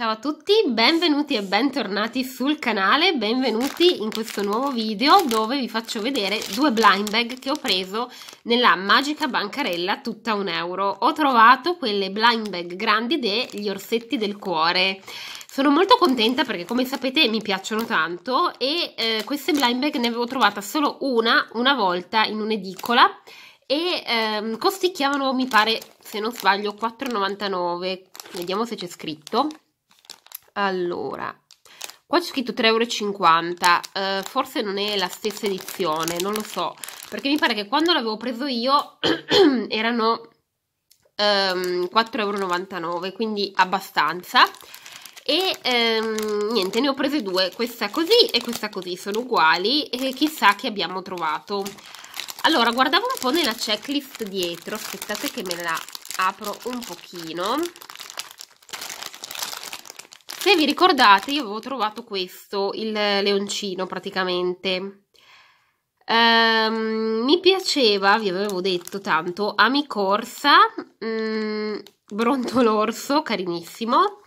Ciao a tutti, benvenuti e bentornati sul canale, benvenuti in questo nuovo video dove vi faccio vedere due blind bag che ho preso nella magica bancarella tutta un euro. Ho trovato quelle blind bag grandi degli orsetti del cuore. Sono molto contenta perché come sapete mi piacciono tanto e eh, queste blind bag ne avevo trovata solo una, una volta in un'edicola e ehm, costicchiavano mi pare se non sbaglio 4,99 vediamo se c'è scritto allora, qua c'è scritto 3,50 euro, eh, forse non è la stessa edizione, non lo so, perché mi pare che quando l'avevo preso io erano ehm, 4,99 euro, quindi abbastanza. E ehm, niente, ne ho prese due, questa così e questa così, sono uguali e chissà che abbiamo trovato. Allora, guardavo un po' nella checklist dietro, aspettate che me la apro un pochino se vi ricordate io avevo trovato questo, il leoncino praticamente. Ehm, mi piaceva, vi avevo detto tanto, Amicorsa, mh, mm, Brontolorso, carinissimo.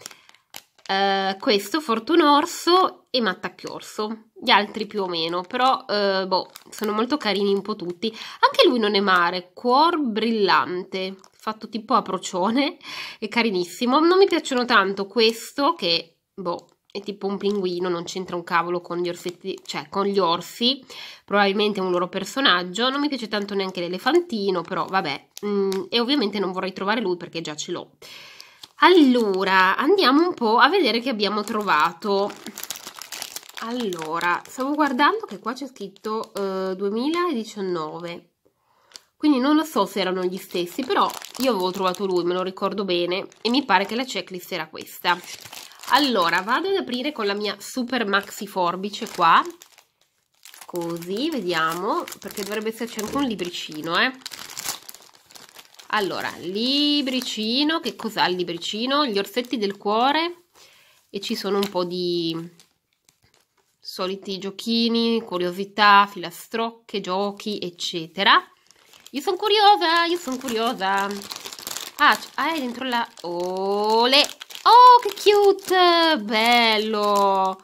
Uh, questo Fortunorso e Mattacchiorso, gli altri più o meno, però eh, boh, sono molto carini un po' tutti. Anche lui non è mare, cuor brillante, fatto tipo a procione, è carinissimo. Non mi piacciono tanto questo che, boh, è tipo un pinguino, non c'entra un cavolo con gli orsetti, cioè con gli orsi, probabilmente è un loro personaggio, non mi piace tanto neanche l'elefantino, però vabbè, mm, e ovviamente non vorrei trovare lui perché già ce l'ho. Allora, andiamo un po' a vedere che abbiamo trovato allora stavo guardando che qua c'è scritto eh, 2019 quindi non lo so se erano gli stessi però io avevo trovato lui me lo ricordo bene e mi pare che la checklist era questa allora vado ad aprire con la mia super maxi forbice qua così vediamo perché dovrebbe esserci anche un libricino eh allora, libricino, che cos'ha il libricino? Gli orsetti del cuore e ci sono un po' di soliti giochini, curiosità, filastrocche, giochi, eccetera. Io sono curiosa, io sono curiosa. Ah, ah, è dentro la... Ole! Oh, che cute! Bello!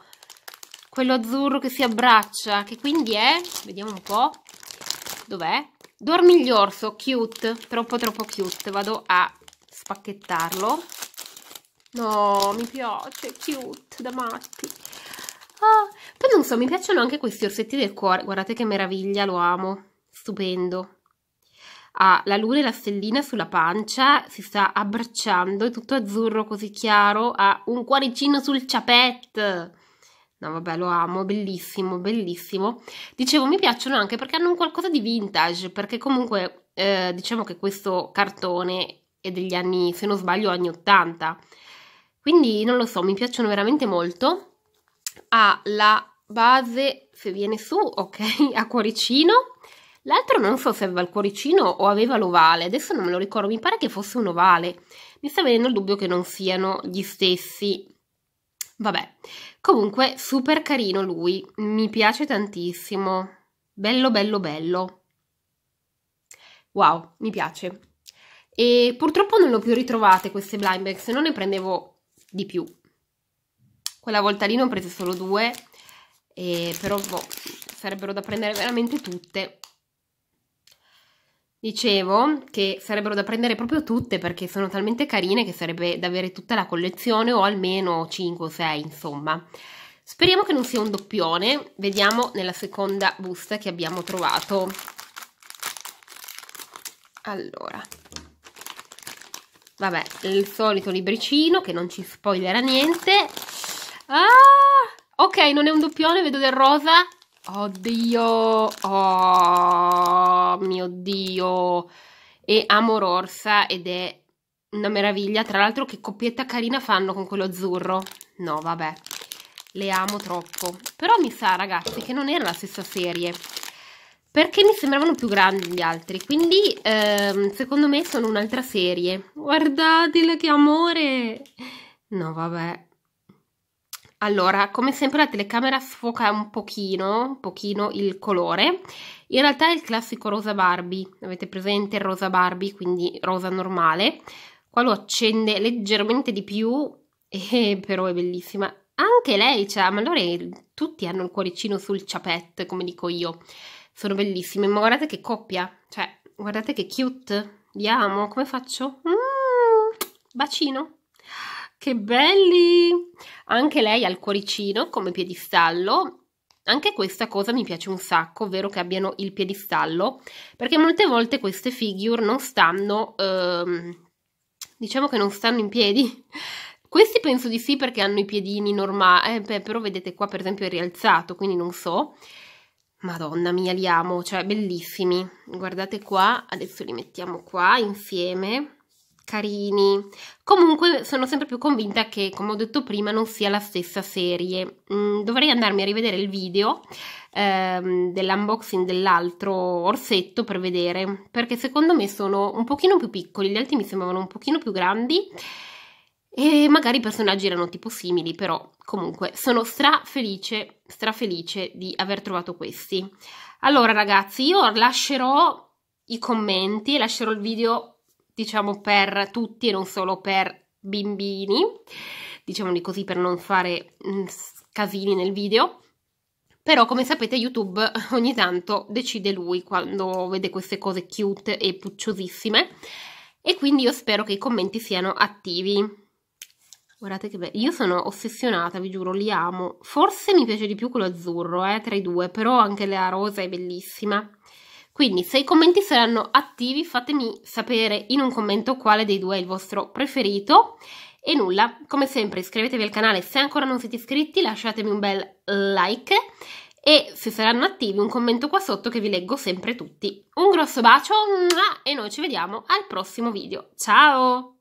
Quello azzurro che si abbraccia, che quindi è... Vediamo un po'. Dov'è? Dormiglioso, cute. Troppo, troppo cute. Vado a spacchettarlo. No, mi piace, cute, da matti. Ah, poi non so, mi piacciono anche questi orsetti del cuore. Guardate che meraviglia, lo amo. Stupendo. Ha ah, la luna e la stellina sulla pancia, si sta abbracciando, è tutto azzurro così chiaro, ha ah, un cuoricino sul ciapet. No, vabbè, lo amo, bellissimo, bellissimo. Dicevo, mi piacciono anche perché hanno un qualcosa di vintage, perché comunque eh, diciamo che questo cartone è degli anni, se non sbaglio, anni 80. Quindi non lo so, mi piacciono veramente molto ha la base, se viene su, ok, a cuoricino. L'altro non so se aveva il cuoricino o aveva l'ovale, adesso non me lo ricordo, mi pare che fosse un ovale. Mi sta venendo il dubbio che non siano gli stessi. Vabbè, comunque super carino lui, mi piace tantissimo. Bello, bello, bello. Wow, mi piace. E purtroppo non ho più ritrovate queste blind bag, se no ne prendevo di più. Quella volta lì ne ho prese solo due, eh, però boh, sarebbero da prendere veramente tutte. Dicevo che sarebbero da prendere proprio tutte perché sono talmente carine che sarebbe da avere tutta la collezione o almeno 5 o 6 insomma. Speriamo che non sia un doppione, vediamo nella seconda busta che abbiamo trovato. Allora, vabbè, il solito libricino che non ci spoilerà niente. Ah, ok, non è un doppione, vedo del rosa. Oddio, oh mio Dio. E amo Orsa ed è una meraviglia. Tra l'altro che coppietta carina fanno con quello azzurro. No, vabbè, le amo troppo. Però mi sa, ragazzi, che non era la stessa serie. Perché mi sembravano più grandi gli altri. Quindi, ehm, secondo me, sono un'altra serie. guardatele che amore! No, vabbè, allora, come sempre la telecamera sfoca un pochino, un pochino il colore. In realtà è il classico rosa Barbie, avete presente il rosa Barbie, quindi rosa normale. Qua lo accende leggermente di più, eh, però è bellissima. Anche lei cioè, ma allora tutti hanno il cuoricino sul ciapette, come dico io. Sono bellissime, ma guardate che coppia, cioè, guardate che cute. Vi amo, come faccio? Mm, bacino. Che belli! Anche lei ha il cuoricino come piedistallo. Anche questa cosa mi piace un sacco, ovvero che abbiano il piedistallo, perché molte volte queste figure non stanno, ehm, diciamo che non stanno in piedi. Questi penso di sì perché hanno i piedini normali, eh, però vedete qua per esempio è rialzato, quindi non so. Madonna mia, li amo, cioè bellissimi. Guardate qua, adesso li mettiamo qua insieme carini. Comunque sono sempre più convinta che, come ho detto prima, non sia la stessa serie. Mm, dovrei andarmi a rivedere il video ehm, dell'unboxing dell'altro orsetto per vedere, perché secondo me sono un pochino più piccoli, gli altri mi sembravano un pochino più grandi e magari i personaggi erano tipo simili, però comunque sono strafelice, strafelice di aver trovato questi. Allora ragazzi, io lascerò i commenti, lascerò il video diciamo per tutti e non solo per bimbini, diciamoli così per non fare mm, casini nel video. Però come sapete YouTube ogni tanto decide lui quando vede queste cose cute e pucciosissime e quindi io spero che i commenti siano attivi. Guardate che bello, io sono ossessionata, vi giuro, li amo. Forse mi piace di più quello azzurro, eh, tra i due, però anche la rosa è bellissima. Quindi se i commenti saranno attivi fatemi sapere in un commento quale dei due è il vostro preferito e nulla, come sempre iscrivetevi al canale se ancora non siete iscritti, lasciatemi un bel like e se saranno attivi un commento qua sotto che vi leggo sempre tutti. Un grosso bacio e noi ci vediamo al prossimo video. Ciao!